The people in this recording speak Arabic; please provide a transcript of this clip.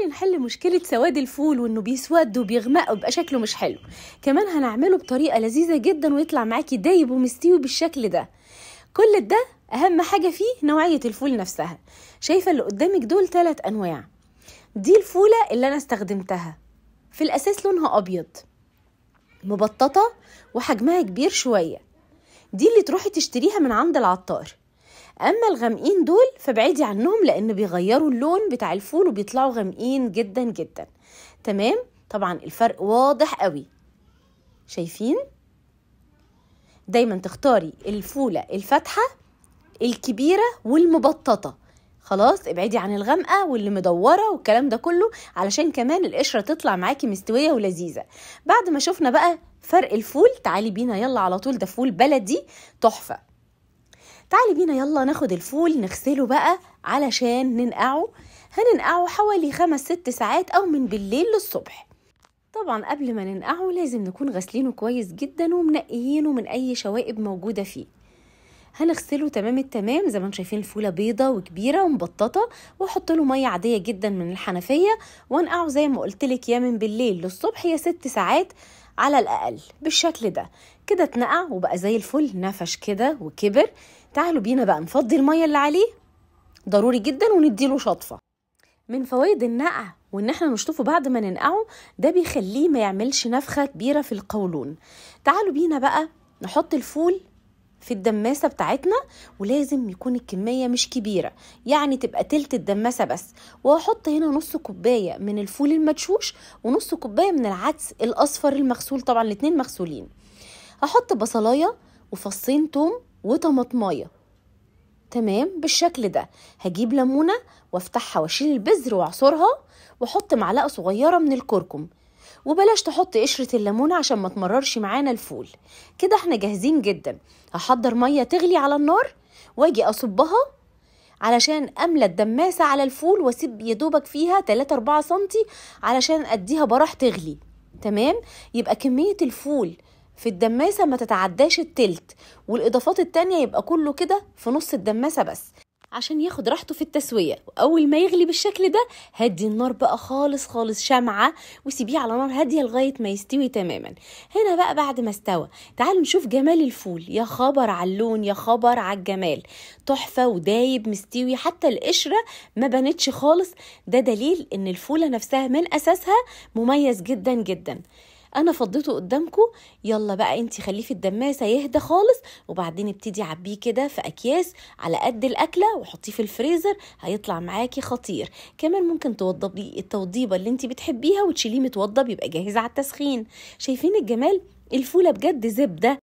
تعالي يعني نحل مشكلة سواد الفول وإنه بيسود وبيغمق ويبقى شكله مش حلو كمان هنعمله بطريقة لذيذة جدا ويطلع معاكي دايب ومستوي بالشكل ده كل ده أهم حاجة فيه نوعية الفول نفسها شايفة اللي قدامك دول تلات أنواع دي الفولة اللي أنا استخدمتها في الأساس لونها أبيض مبططة وحجمها كبير شوية دي اللي تروحي تشتريها من عند العطار اما الغامقين دول فبعدي عنهم لان بيغيروا اللون بتاع الفول وبيطلعوا غامقين جدا جدا تمام طبعا الفرق واضح قوي شايفين دايما تختاري الفولة الفاتحة الكبيرة والمبططة خلاص ابعدي عن الغامقه واللي مدوره والكلام ده كله علشان كمان القشره تطلع معاكي مستويه ولذيذه بعد ما شفنا بقى فرق الفول تعالي بينا يلا على طول ده فول بلدي تحفه تعالي بينا يلا ناخد الفول نغسله بقى علشان ننقعه هننقعه حوالي خمس ست ساعات أو من بالليل للصبح طبعا قبل ما ننقعه لازم نكون غسلينه كويس جدا ومنقيينه من أي شوائب موجودة فيه هنغسله تمام التمام زي ما انتم شايفين الفولة بيضة وكبيرة ومبططة واحط له مية عادية جدا من الحنفية وانقعه زي ما قلتلك يا من بالليل للصبح يا ست ساعات على الأقل بالشكل ده كده اتنقع وبقى زي الفل نفش كده وكبر تعالوا بينا بقى نفضي المية اللي عليه ضروري جدا ونديله شطفة من فوائد النقع وان احنا نشطفه بعد ما ننقعه ده بيخليه ما يعملش نفخة كبيرة في القولون تعالوا بينا بقى نحط الفول في الدماسة بتاعتنا ولازم يكون الكمية مش كبيرة يعني تبقى تلت الدماسة بس وهحط هنا نص كوباية من الفول المدشوش ونص كوباية من العدس الأصفر المغسول طبعا الاتنين مغسولين هحط بصلاية وفصين توم وطماطماية تمام بالشكل ده هجيب ليمونة وافتحها واشيل البذر واعصرها واحط معلقة صغيرة من الكركم وبلاش تحط قشرة الليمون عشان ما تمررش معانا الفول كده احنا جاهزين جدا هحضر مية تغلي على النار واجي اصبها علشان املى الدماسة على الفول واسيب يدوبك فيها 3 4 سنتي علشان اديها براح تغلي تمام يبقى كمية الفول في الدماسة ما تتعداش التلت والإضافات التانية يبقى كله كده في نص الدماسة بس عشان ياخد راحته في التسويه واول ما يغلي بالشكل ده هدي النار بقى خالص خالص شمعه وسيبيه على نار هاديه لغايه ما يستوي تماما هنا بقى بعد ما استوى تعالوا نشوف جمال الفول يا خبر على اللون يا خبر على الجمال تحفه ودايب مستوي حتى القشره ما بنتش خالص ده دليل ان الفوله نفسها من اساسها مميز جدا جدا انا فضيته قدامكم يلا بقى انت خليه في الدماسه يهدى خالص وبعدين ابتدي عبيه كده في اكياس على قد الاكله وحطيه في الفريزر هيطلع معاكي خطير كمان ممكن توضبي التوضيبه اللي انت بتحبيها وتشيليه متوضب يبقى جاهز على التسخين شايفين الجمال الفوله بجد زبده